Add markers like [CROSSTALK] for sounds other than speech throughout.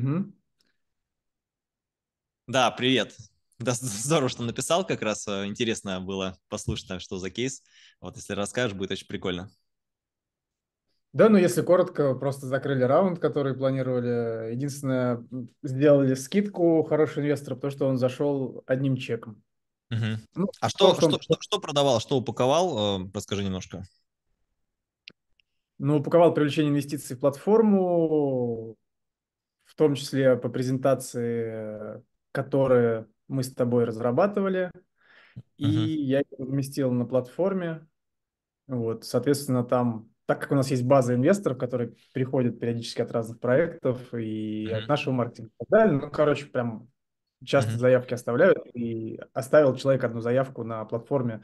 Угу. Да, привет. Да, [LAUGHS] здорово, что написал как раз. Э, интересно было послушать, что за кейс. Вот если расскажешь, будет очень прикольно. Да, ну если коротко, просто закрыли раунд, который планировали. Единственное, сделали скидку хороший инвестор, потому что он зашел одним чеком. Угу. Ну, а что, том, что, что, что продавал, что упаковал? Э, расскажи немножко. Ну, упаковал привлечение инвестиций в платформу, том числе по презентации, которые мы с тобой разрабатывали, uh-huh. и я их вместил на платформе. Вот, соответственно, там, так как у нас есть база инвесторов, которые приходят периодически от разных проектов и uh-huh. от нашего маркетинга и так далее, ну, короче, прям часто uh-huh. заявки оставляют, и оставил человек одну заявку на платформе,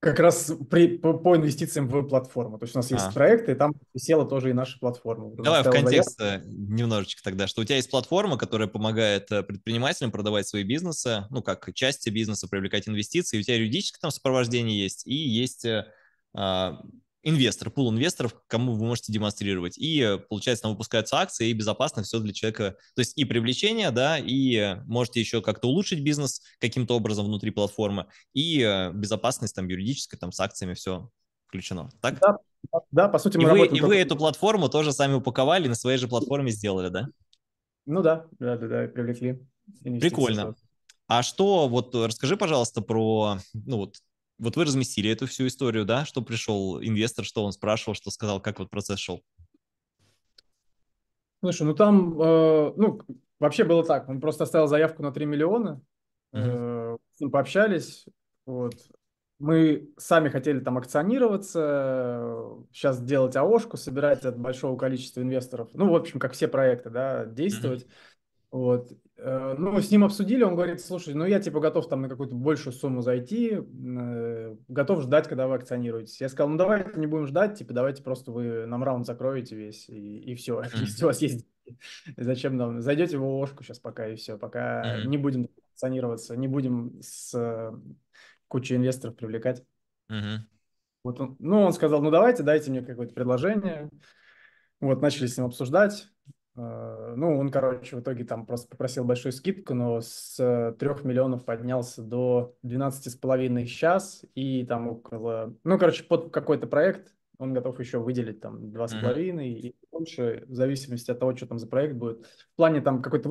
как раз при, по, по инвестициям в платформу. То есть у нас а. есть проекты, и там села тоже и наша платформа. Давай в контекст э, немножечко тогда, что у тебя есть платформа, которая помогает э, предпринимателям продавать свои бизнесы, ну, как части бизнеса, привлекать инвестиции, у тебя юридическое там сопровождение есть, и есть э, а, инвестор, пул инвесторов, кому вы можете демонстрировать. И, э, получается, там выпускаются акции, и безопасно все для человека. То есть и привлечение, да, и э, можете еще как-то улучшить бизнес каким-то образом внутри платформы, и э, безопасность там юридическая, там с акциями все включено. Так? Да, да по сути, мы и работаем... Вы, и только... вы эту платформу тоже сами упаковали, на своей же платформе сделали, да? Ну да, да, да, да привлекли. Прикольно. А что, вот расскажи, пожалуйста, про ну, вот, вот вы разместили эту всю историю, да, что пришел инвестор, что он спрашивал, что сказал, как вот процесс шел? Слушай, ну там, э, ну, вообще было так, он просто оставил заявку на 3 миллиона, угу. э, с ним пообщались, вот. Мы сами хотели там акционироваться, сейчас делать АОшку, собирать от большого количества инвесторов, ну, в общем, как все проекты, да, действовать. Угу. Вот. Э, ну, с ним обсудили, он говорит, слушай, ну я типа готов там на какую-то большую сумму зайти, э, готов ждать, когда вы акционируетесь. Я сказал, ну давайте не будем ждать, типа давайте просто вы нам раунд закроете весь и, и все, [LAUGHS] если у вас есть [LAUGHS] Зачем нам? Зайдете в ложку сейчас пока и все, пока не будем акционироваться, не будем с э, кучей инвесторов привлекать. Вот он, ну, он сказал, ну давайте, дайте мне какое-то предложение. Вот, начали с ним обсуждать. Э, ну, он, короче, в итоге там просто попросил большую скидку, но с 3 миллионов поднялся до 12,5 сейчас, и там около... Ну, короче, под какой-то проект он готов еще выделить там 2,5 mm-hmm. и больше, в зависимости от того, что там за проект будет. В плане там какое-то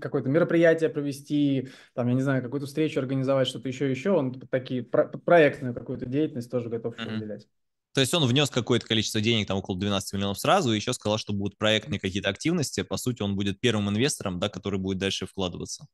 какое мероприятие провести, там, я не знаю, какую-то встречу организовать, что-то еще, еще, он такие про- проектную какую-то деятельность тоже готов mm-hmm. выделять. То есть он внес какое-то количество денег, там около 12 миллионов сразу, и еще сказал, что будут проектные какие-то активности. По сути, он будет первым инвестором, да, который будет дальше вкладываться.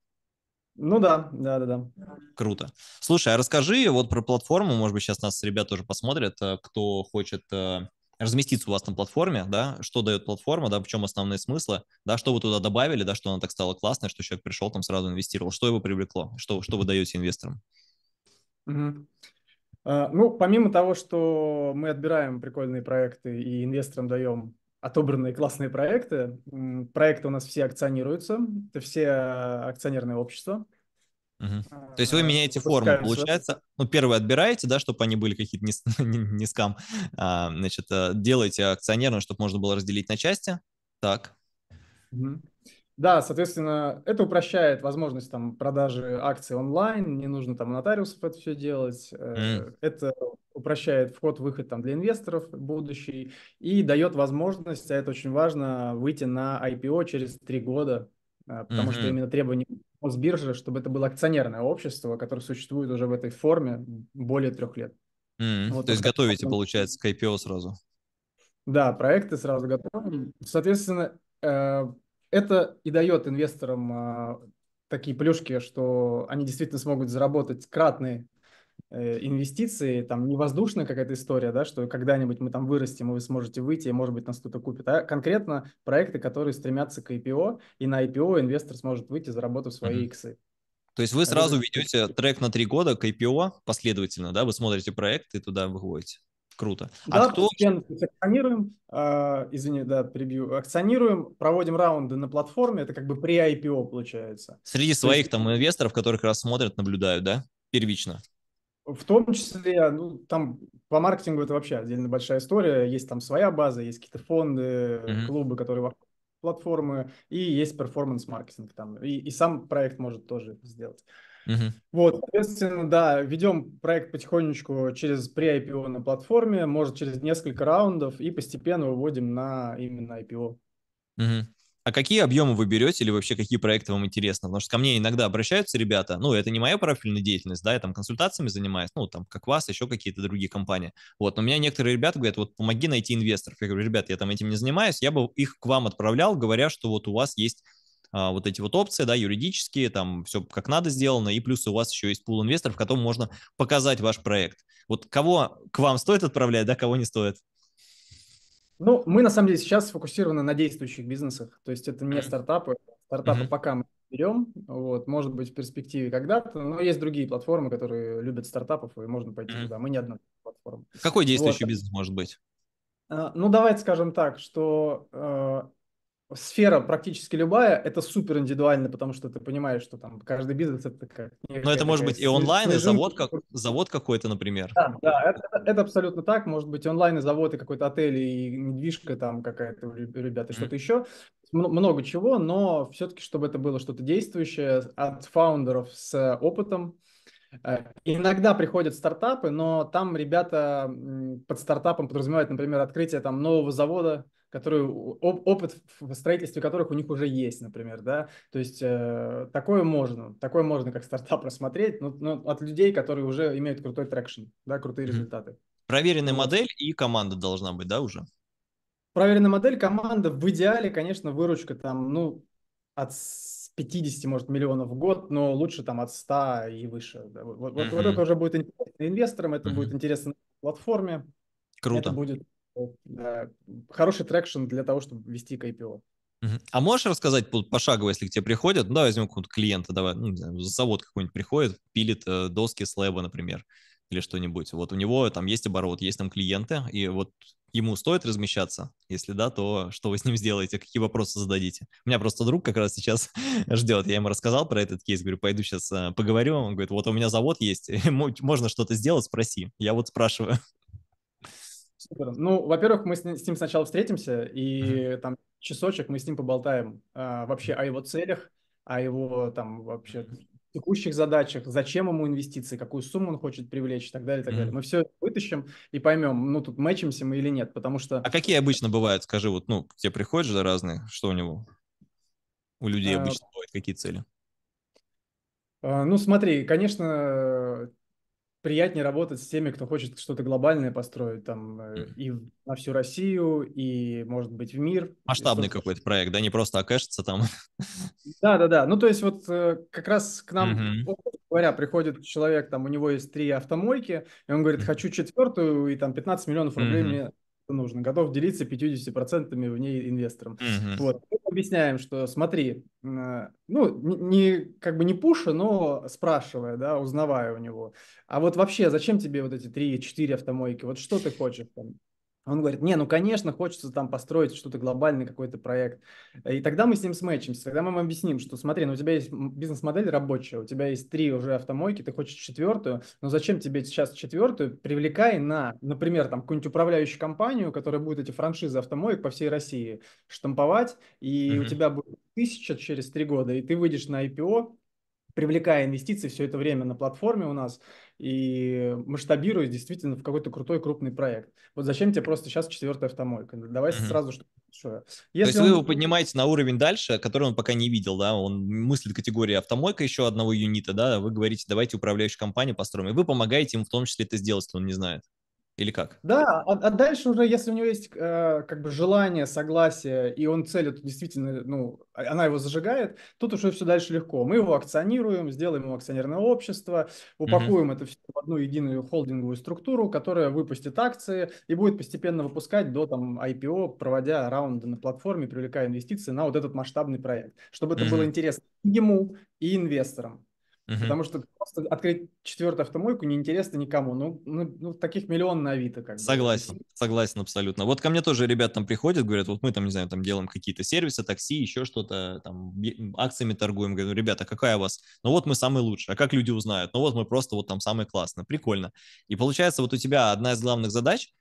Ну да, да, да, да. Круто. Слушай, а расскажи вот про платформу, может быть, сейчас нас ребята тоже посмотрят, э, кто хочет э, разместиться у вас на платформе, да, что дает платформа, да, в чем основные смыслы, да, что вы туда добавили, да, что она так стала классной, что человек пришел там сразу инвестировал, что его привлекло, что, что вы даете инвесторам? Угу. А, ну, помимо того, что мы отбираем прикольные проекты и инвесторам даем отобранные классные проекты, проекты у нас все акционируются, это все а, акционерные общества. Угу. То есть вы а, меняете форму, получается. Ну, первые отбираете, да, чтобы они были какие-то не, [LAUGHS] не, не скам. А, значит, делаете акционерную, чтобы можно было разделить на части. Так. Угу. Да, соответственно, это упрощает возможность там продажи акций онлайн, не нужно там нотариусов это все делать. Mm. Это упрощает вход-выход там для инвесторов будущий и дает возможность, а это очень важно, выйти на IPO через три года, э, потому mm-hmm. что именно требования Мосбиржи, чтобы это было акционерное общество, которое существует уже в этой форме более трех лет. Mm. Вот То есть готовите, получается, к IPO сразу? Да, проекты сразу готовим, Соответственно, э, это и дает инвесторам а, такие плюшки, что они действительно смогут заработать кратные э, инвестиции, там не воздушная какая-то история, да, что когда-нибудь мы там вырастем, и вы сможете выйти, и, может быть, нас кто-то купит, а конкретно проекты, которые стремятся к IPO, и на IPO инвестор сможет выйти, заработав свои mm-hmm. иксы. То есть вы э, сразу ведете трек на три года к IPO последовательно, да, вы смотрите проект и туда выходите? Круто. А да, а кто... акционируем, э, извини, да, прибью, акционируем, проводим раунды на платформе, это как бы при IPO получается. Среди своих есть... там инвесторов, которые как раз смотрят, наблюдают, да, первично? В том числе, ну, там по маркетингу это вообще отдельно большая история, есть там своя база, есть какие-то фонды, mm клубы, которые платформы, и есть перформанс-маркетинг там, и, и сам проект может тоже сделать. Угу. Вот, соответственно, да, ведем проект потихонечку через при IPO на платформе, может, через несколько раундов и постепенно выводим на именно IPO. Угу. А какие объемы вы берете или вообще какие проекты вам интересны? Потому что ко мне иногда обращаются ребята, ну, это не моя профильная деятельность, да, я там консультациями занимаюсь, ну, там, как вас, еще какие-то другие компании. Вот, но у меня некоторые ребята говорят, вот, помоги найти инвесторов. Я говорю, ребята, я там этим не занимаюсь, я бы их к вам отправлял, говоря, что вот у вас есть а, вот эти вот опции, да, юридические, там все как надо сделано, и плюс у вас еще есть пул инвесторов, которым можно показать ваш проект. Вот кого к вам стоит отправлять, да, кого не стоит? Ну, мы на самом деле сейчас сфокусированы на действующих бизнесах, то есть это не стартапы, стартапы mm-hmm. пока мы берем, вот, может быть, в перспективе когда-то, но есть другие платформы, которые любят стартапов, и можно пойти mm-hmm. туда, мы не одна платформа. Какой действующий вот. бизнес может быть? А, ну, давайте скажем так, что э, сфера практически любая, это супер индивидуально, потому что ты понимаешь, что там каждый бизнес это как... Но это может быть и онлайн, и завод, как, завод какой-то, например. Да, да это, это, абсолютно так. Может быть онлайн, и завод, и какой-то отель, и недвижка там какая-то ребята mm что-то еще. Много чего, но все-таки, чтобы это было что-то действующее от фаундеров с опытом, Э, иногда приходят стартапы, но там ребята под стартапом подразумевают, например, открытие там нового завода, который, опыт в строительстве которых у них уже есть, например, да, то есть э, такое можно, такое можно как стартап [LAUGHS] рассмотреть, но, но от людей, которые уже имеют крутой трекшн, да, крутые mm-hmm. результаты. Проверенная модель и команда должна быть, да, уже? Проверенная модель, команда, в идеале, конечно, выручка там, ну, от 50, может, миллионов в год, но лучше там от 100 и выше. Вот, mm-hmm. вот это уже будет интересно инвесторам, это mm-hmm. будет интересно на платформе. Круто. Это будет да, э, хороший трекшн для того, чтобы вести к IPO. А можешь рассказать пошагово, если к тебе приходят, ну, да, возьмем какого-то клиента, давай, ну, не знаю, завод какой-нибудь приходит, пилит э, доски слэба, лэба, например или что-нибудь. Вот у него там есть оборот, есть там клиенты, и вот ему стоит размещаться? Если да, то что вы с ним сделаете, какие вопросы зададите? У меня просто друг как раз сейчас [LAUGHS] ждет, я ему рассказал про этот кейс, говорю, пойду сейчас э, поговорю, он говорит, вот у меня завод есть, [LAUGHS] можно что-то сделать, спроси. Я вот спрашиваю. Супер. Ну, во-первых, мы с ним сначала встретимся, и mm-hmm. там часочек мы с ним поболтаем а, вообще о его целях, о его там вообще текущих задачах, зачем ему инвестиции, какую сумму он хочет привлечь и так далее, и так mm-hmm. далее. Мы все вытащим и поймем, ну тут мэчимся мы или нет, потому что... А какие обычно бывают, скажи, вот, ну, тебе приходят же разные, что у него, у людей э, обычно бывают, какие цели? Э, ну, смотри, конечно, приятнее работать с теми, кто хочет что-то глобальное построить, там, mm-hmm. и на всю Россию, и, может быть, в мир. Масштабный какой-то проект, да, не просто окажется там. [LAUGHS] Да-да-да, ну, то есть вот э, как раз к нам, mm-hmm. говоря, приходит человек, там, у него есть три автомойки, и он говорит, хочу четвертую, и там 15 миллионов рублей mm-hmm. мне нужно, готов делиться 50% в ней инвестором. Mm-hmm. Вот. Мы объясняем, что смотри, э, ну, не, как бы не пуша, но спрашивая, да, узнавая у него. А вот вообще, зачем тебе вот эти 3-4 автомойки? Вот что ты хочешь там? Он говорит, не, ну, конечно, хочется там построить что-то глобальный какой-то проект. И тогда мы с ним сметчимся, тогда мы ему объясним, что смотри, ну, у тебя есть бизнес-модель рабочая, у тебя есть три уже автомойки, ты хочешь четвертую, но зачем тебе сейчас четвертую? Привлекай на, например, там какую-нибудь управляющую компанию, которая будет эти франшизы автомоек по всей России штамповать, и mm-hmm. у тебя будет тысяча через три года, и ты выйдешь на IPO, привлекая инвестиции все это время на платформе у нас – и масштабируясь действительно в какой-то крутой крупный проект. Вот зачем тебе просто сейчас четвертая автомойка? Давай угу. сразу что-то Если То есть он... вы его поднимаете на уровень дальше, который он пока не видел, да, он мыслит категории автомойка еще одного юнита, да, вы говорите, давайте управляющую компанию построим, и вы помогаете ему в том числе это сделать, если он не знает. Или как? Да, а, а дальше уже, если у него есть э, как бы желание, согласие, и он цель действительно, ну, а, она его зажигает, тут уже все дальше легко. Мы его акционируем, сделаем ему акционерное общество, упакуем mm-hmm. это все в одну единую холдинговую структуру, которая выпустит акции и будет постепенно выпускать до там IPO, проводя раунды на платформе, привлекая инвестиции на вот этот масштабный проект, чтобы это mm-hmm. было интересно ему, и инвесторам. Угу. Потому что просто открыть четвертую автомойку неинтересно никому. Ну, ну, ну таких миллион на Авито. Как согласен, бы. согласен абсолютно. Вот ко мне тоже ребята там приходят, говорят, вот мы там, не знаю, там делаем какие-то сервисы, такси, еще что-то, там акциями торгуем. Говорю, ребята, а какая у вас? Ну вот мы самые лучшие. А как люди узнают? Ну вот мы просто вот там самые классные. Прикольно. И получается вот у тебя одна из главных задач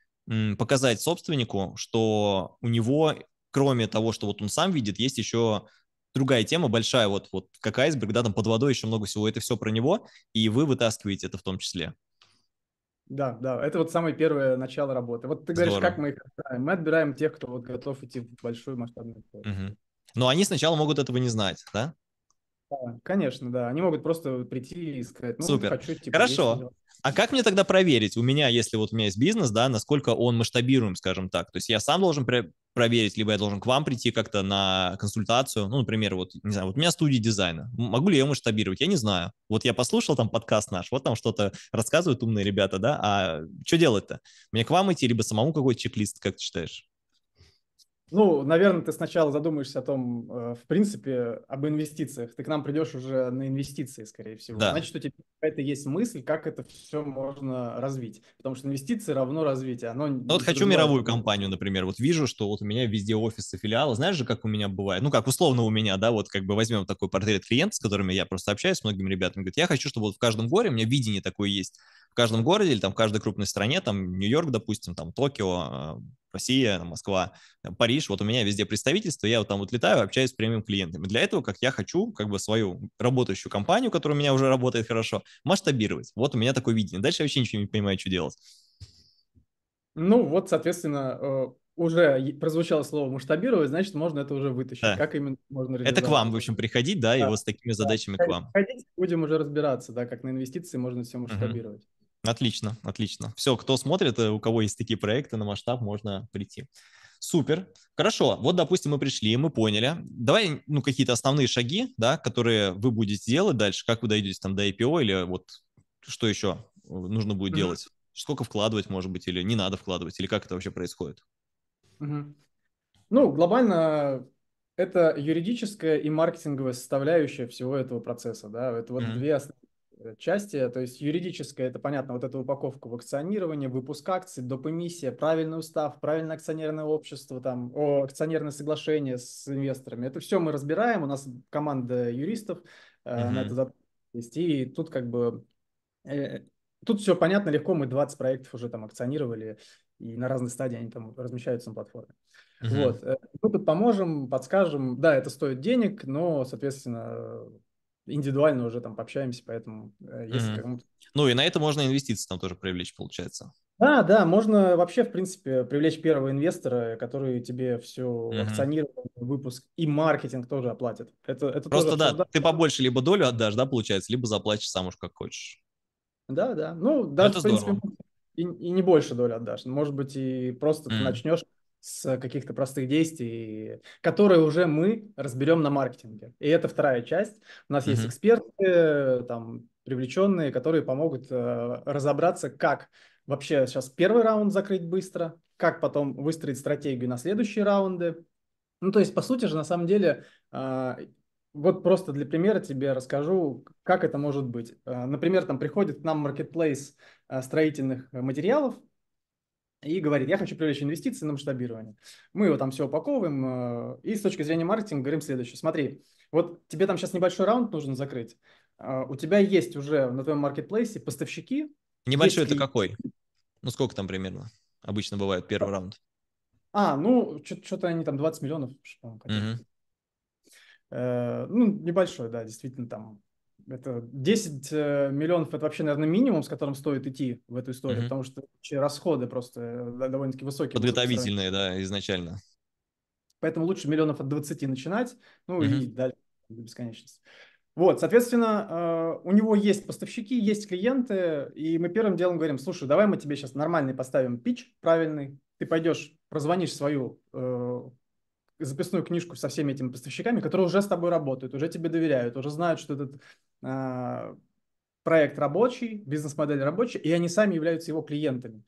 показать собственнику, что у него кроме того, что вот он сам видит, есть еще другая тема большая, вот, вот как айсберг, да, там под водой еще много всего, это все про него, и вы вытаскиваете это в том числе. Да, да, это вот самое первое начало работы. Вот ты говоришь, как мы их отбираем? Мы отбираем тех, кто вот готов идти в большую масштабную угу. Но они сначала могут этого не знать, да? Да, конечно, да. Они могут просто прийти и сказать, ну, Супер. хочу... Типа, Хорошо. А как мне тогда проверить? У меня, если вот у меня есть бизнес, да, насколько он масштабируем, скажем так. То есть я сам должен проверить, либо я должен к вам прийти как-то на консультацию. Ну, например, вот, не знаю, вот у меня студия дизайна. Могу ли я ее масштабировать? Я не знаю. Вот я послушал там подкаст наш, вот там что-то рассказывают умные ребята, да, а что делать-то? Мне к вам идти, либо самому какой-то чек-лист, как ты считаешь? Ну, наверное, ты сначала задумаешься о том, э, в принципе, об инвестициях. Ты к нам придешь уже на инвестиции, скорее всего. Да. Значит, у тебя какая-то есть мысль, как это все можно развить. Потому что инвестиции равно развитие. Оно ну, вот хочу мировую компанию, например. Вот вижу, что вот у меня везде офисы, филиалы. Знаешь же, как у меня бывает? Ну, как условно у меня, да, вот как бы возьмем такой портрет клиента, с которыми я просто общаюсь, с многими ребятами. Говорит, я хочу, чтобы вот в каждом горе, у меня видение такое есть, в каждом городе или там в каждой крупной стране, там Нью-Йорк, допустим, там Токио, Россия, Москва, Париж, вот у меня везде представительство, я вот там вот летаю, общаюсь с премиум клиентами. Для этого, как я хочу, как бы свою работающую компанию, которая у меня уже работает хорошо, масштабировать. Вот у меня такое видение. Дальше я вообще ничего не понимаю, что делать. Ну, вот, соответственно, э, уже прозвучало слово масштабировать, значит, можно это уже вытащить. Да. Как именно можно Это к вам, в общем, приходить, да, да. и вот с такими задачами да. к вам. Приходите, будем уже разбираться, да, как на инвестиции можно все масштабировать. Угу. Отлично, отлично. Все, кто смотрит, э, у кого есть такие проекты на масштаб, можно прийти. Супер. Хорошо. Вот, допустим, мы пришли, мы поняли. Давай, ну, какие-то основные шаги, да, которые вы будете делать дальше, как вы дойдете там до IPO или вот что еще э, нужно будет mm-hmm. делать? Сколько вкладывать, может быть, или не надо вкладывать, или как это вообще происходит? Mm-hmm. Ну, глобально это юридическая и маркетинговая составляющая всего этого процесса, да. Это вот mm-hmm. две основные Э, части, то есть юридическая, это понятно, вот эта упаковка в акционирование, выпуск акций, доп. правильный устав, правильное акционерное общество, там, о, акционерное соглашение с инвесторами. Это все мы разбираем, у нас команда юристов mm-hmm. на это есть, и тут как бы... Э, тут все понятно, легко, мы 20 проектов уже там акционировали, и на разной стадии они там размещаются на платформе. Mm -hmm. Вот. Э, мы тут поможем, подскажем. Да, это стоит денег, но, соответственно, индивидуально уже там пообщаемся, поэтому э, если mm-hmm. кому-то... Ну и на это можно инвестиции там тоже привлечь, получается. Да, да, можно вообще, в принципе, привлечь первого инвестора, который тебе все mm-hmm. акционирование, выпуск и маркетинг тоже оплатит. Это, это Просто тоже да, обсуждается. ты побольше либо долю отдашь, да, получается, либо заплачешь сам уж как хочешь. Да, да, ну даже, это в принципе, и, и не больше долю отдашь. Может быть, и просто mm-hmm. ты начнешь с каких-то простых действий, которые уже мы разберем на маркетинге. И это вторая часть. У нас mm-hmm. есть эксперты, там, привлеченные, которые помогут э, разобраться, как вообще сейчас первый раунд закрыть быстро, как потом выстроить стратегию на следующие раунды. Ну, то есть, по сути же, на самом деле, э, вот просто для примера тебе расскажу, как это может быть. Э, например, там приходит к нам маркетплейс э, строительных материалов, и говорит, я хочу привлечь инвестиции на масштабирование. Мы его там все упаковываем, э, и с точки зрения маркетинга говорим следующее. Смотри, вот тебе там сейчас небольшой раунд нужно закрыть. Э, у тебя есть уже на твоем маркетплейсе поставщики. Небольшой это какой? Ну, сколько там примерно? Обычно бывает первый раунд. А, ну, что-то они там 20 миллионов, что там, угу. э, Ну, небольшой, да, действительно, там это 10 э, миллионов это вообще, наверное, минимум, с которым стоит идти в эту историю, mm потому что расходы просто э, довольно-таки высокие. Подготовительные, да, изначально. Поэтому лучше миллионов от 20 начинать, ну mm и дальше до бесконечности. Вот, соответственно, э, у него есть поставщики, есть клиенты, и мы первым делом говорим, слушай, давай мы тебе сейчас нормальный поставим пич, правильный, ты пойдешь, прозвонишь свою записную книжку со всеми этими поставщиками, которые уже с тобой работают, уже тебе доверяют, уже знают, что этот э, проект рабочий, бизнес-модель рабочая, и они сами являются его клиентами.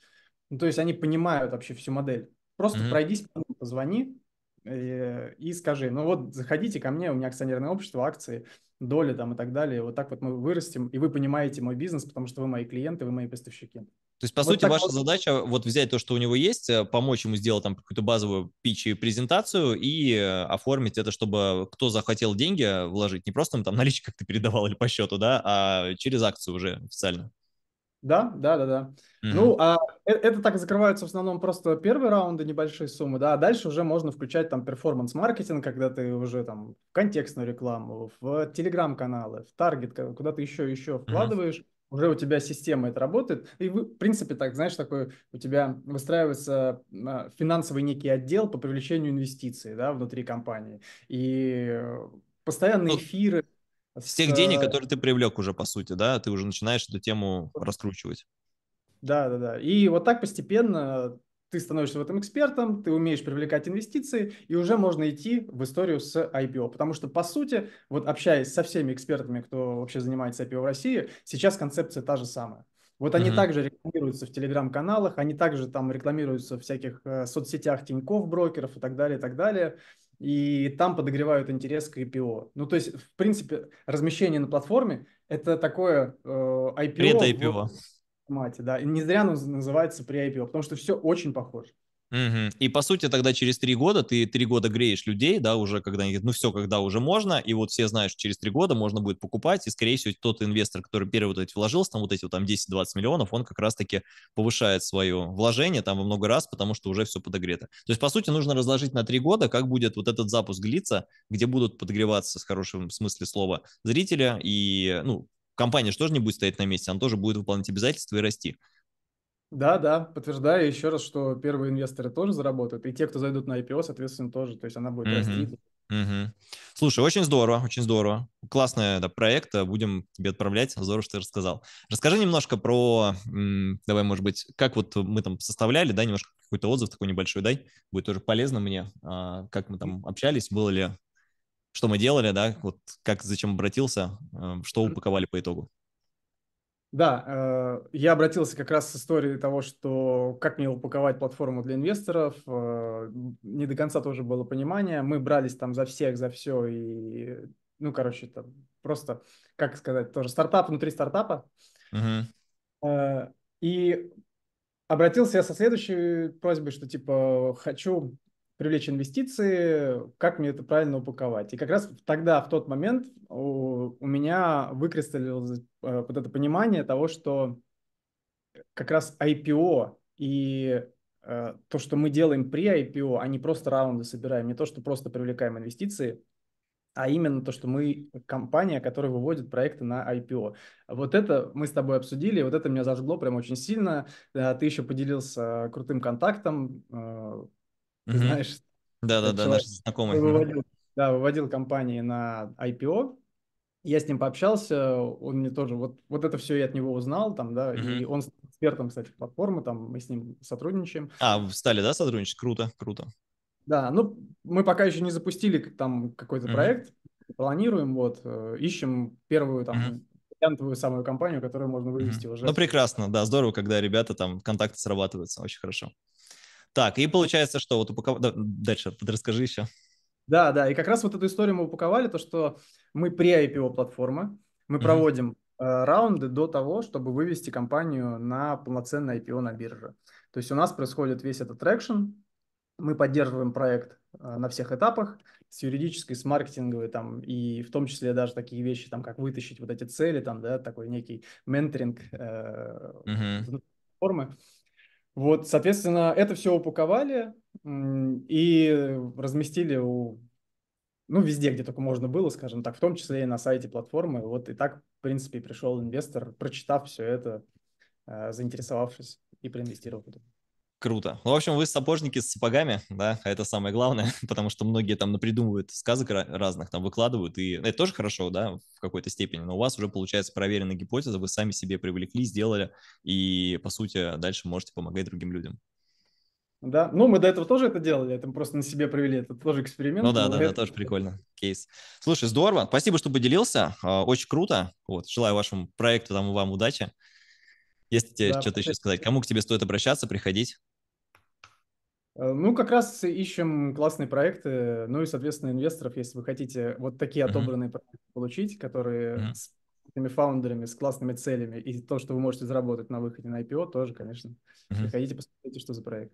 Ну, то есть они понимают вообще всю модель. Просто mm-hmm. пройдись, позвони и, э, и скажи, ну вот заходите ко мне, у меня акционерное общество, акции, доли там и так далее. Вот так вот мы вырастем, и вы понимаете мой бизнес, потому что вы мои клиенты, вы мои поставщики. То есть, по вот сути, ваша вот. задача вот взять то, что у него есть, э, помочь ему сделать там какую-то базовую пич и презентацию и э, оформить это, чтобы кто захотел деньги э, вложить, не просто там наличка как то передавал или по счету, да, а через акцию уже официально. Да, да, да, да. Угу. Ну, а это так закрываются в основном просто первые раунды, небольшие суммы, да, а дальше уже можно включать там перформанс-маркетинг, когда ты уже там в контекстную рекламу, в телеграм-каналы, в таргет, куда ты еще еще вкладываешь. Угу уже у тебя система это работает. И, в принципе, так, знаешь, такой у тебя выстраивается а, финансовый некий отдел по привлечению инвестиций да, внутри компании. И э, постоянные ну, эфиры. Ну, с... с денег, которые ты привлек уже, по сути, да, ты уже начинаешь эту тему раскручивать. Да, да, да. И вот так постепенно ты становишься в этом экспертом, ты умеешь привлекать инвестиции, и уже можно идти в историю с IPO. Потому что, по сути, вот общаясь со всеми экспертами, кто вообще занимается IPO в России, сейчас концепция та же самая. Вот они mm-hmm. также рекламируются в телеграм-каналах, они также там рекламируются в всяких э, соцсетях тиньков брокеров и так далее, и так далее. И там подогревают интерес к IPO. Ну, то есть, в принципе, размещение на платформе – это такое э, IPO. Пред-IPO. Вот, формате, да. И не зря он называется pre-IPO, потому что все очень похоже. Угу. И по сути тогда через три года ты три года греешь людей, да, уже когда они ну все, когда уже можно, и вот все знают, что через три года можно будет покупать, и скорее всего тот инвестор, который первый вот эти вложился, там вот эти вот там 10-20 миллионов, он как раз-таки повышает свое вложение там во много раз, потому что уже все подогрето. То есть по сути нужно разложить на три года, как будет вот этот запуск длиться, где будут подогреваться с хорошим смысле слова зрителя и, ну, компания же тоже не будет стоять на месте, она тоже будет выполнять обязательства и расти. Да, да, подтверждаю еще раз, что первые инвесторы тоже заработают, и те, кто зайдут на IPO, соответственно, тоже. То есть она будет mm-hmm. расти. Угу. Слушай, очень здорово, очень здорово. Классный да, проект, э, будем тебе отправлять. Здорово, что ты рассказал. Расскажи немножко про, давай, может быть, как вот мы там составляли, да, немножко какой-то отзыв такой небольшой дай. Будет тоже полезно мне, а, как мы там общались, было ли что мы делали, да, вот как, зачем обратился, э, что упаковали по итогу? Да, э, я обратился как раз с историей того, что как мне упаковать платформу для инвесторов, э, не до конца тоже было понимание. Мы брались там за всех, за все, и, ну, короче, там просто, как сказать, тоже стартап внутри стартапа. uh И обратился я со следующей просьбой, что типа хочу привлечь инвестиции, как мне это правильно упаковать. И как раз тогда, в тот момент, у, у меня выкристаллилось э, вот это понимание того, что как раз IPO и э, то, что мы делаем при IPO, а не просто раунды собираем, не то, что просто привлекаем инвестиции, а именно то, что мы компания, которая выводит проекты на IPO. Вот это мы с тобой обсудили, вот это меня зажгло прям очень сильно. Э, ты еще поделился э, крутым контактом, ты знаешь, да-да-да, наш знакомый. Выводил, да, выводил компании на IPO. Я с ним пообщался, он мне тоже вот, вот это все я от него узнал, там, да, mm-hmm. и он экспертом, кстати, платформы, там мы с ним сотрудничаем. А, стали, да, сотрудничать? Круто, круто. Да, ну, мы пока еще не запустили там какой-то mm-hmm. проект, планируем, вот, э, ищем первую там mm-hmm бриллиантовую самую компанию, которую можно вывести mm-hmm. уже. Ну, прекрасно, да, здорово, когда ребята там контакты срабатываются, очень хорошо. Так, и получается, что вот упаковали... Дальше, расскажи еще. Да, да, и как раз вот эту историю мы упаковали, то, что мы при IPO платформа, мы mm-hmm. проводим э, раунды до того, чтобы вывести компанию на полноценное IPO на бирже. То есть у нас происходит весь этот трекшн, мы поддерживаем проект э, на всех этапах, с юридической, с маркетинговой, там, и в том числе даже такие вещи, там, как вытащить вот эти цели, там, да, такой некий менторинг э, uh-huh. формы. Вот, соответственно, это все упаковали и разместили у, ну, везде, где только можно было, скажем так, в том числе и на сайте платформы. Вот и так, в принципе, пришел инвестор, прочитав все это, э, заинтересовавшись и проинвестировал. Круто. Ну, в общем, вы сапожники с сапогами, да, а это самое главное, [LAUGHS] потому что многие там напридумывают сказок разных, там выкладывают, и это тоже хорошо, да, в какой-то степени, но у вас уже получается проверенная гипотеза, вы сами себе привлекли, сделали, и, по сути, дальше можете помогать другим людям. Да, ну мы до этого тоже это делали, это мы просто на себе провели, это тоже эксперимент. Ну да, да, это... да, тоже прикольно, кейс. Слушай, здорово, спасибо, что поделился, а, очень круто, вот, желаю вашему проекту там вам удачи. Если тебе да, что-то еще сказать, кому к тебе стоит обращаться, приходить? Э, ну, как раз ищем классные проекты, ну и, соответственно, инвесторов, если вы хотите вот такие отобранные mm-hmm. проекты получить, которые mm-hmm. с этими фаундерами, с классными целями, и то, что вы можете заработать на выходе на IPO, тоже, конечно, mm-hmm. приходите, посмотрите, что за проект.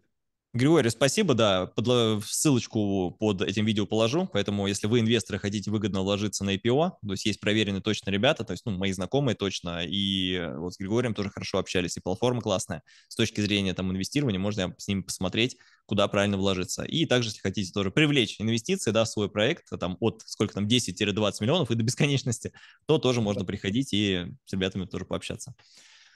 Григорий, спасибо, да, под, ссылочку под этим видео положу, поэтому если вы инвесторы хотите выгодно вложиться на IPO, то есть есть проверенные точно ребята, то есть ну, мои знакомые точно, и э, вот с Григорием тоже хорошо общались, и платформа классная, с точки зрения там инвестирования можно с ним посмотреть, куда правильно вложиться. И также, если хотите тоже привлечь инвестиции да, в свой проект, там от сколько там 10-20 миллионов и до бесконечности, то тоже можно приходить и с ребятами тоже пообщаться.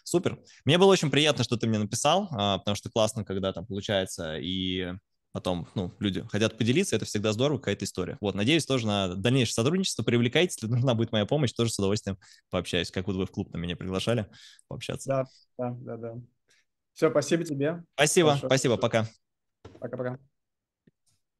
Супер. Мне было очень приятно, что ты мне написал, а, потому что классно, когда там получается, и потом, ну, люди хотят поделиться, это всегда здорово, какая-то история. Вот, надеюсь тоже на дальнейшее сотрудничество, привлекайте, если [LAUGHS] нужна будет моя помощь, тоже с удовольствием пообщаюсь, как вот вы в клуб на меня приглашали пообщаться. Да, да, да, да. Все, спасибо тебе. Спасибо, Хорошо. спасибо, пока. Пока-пока.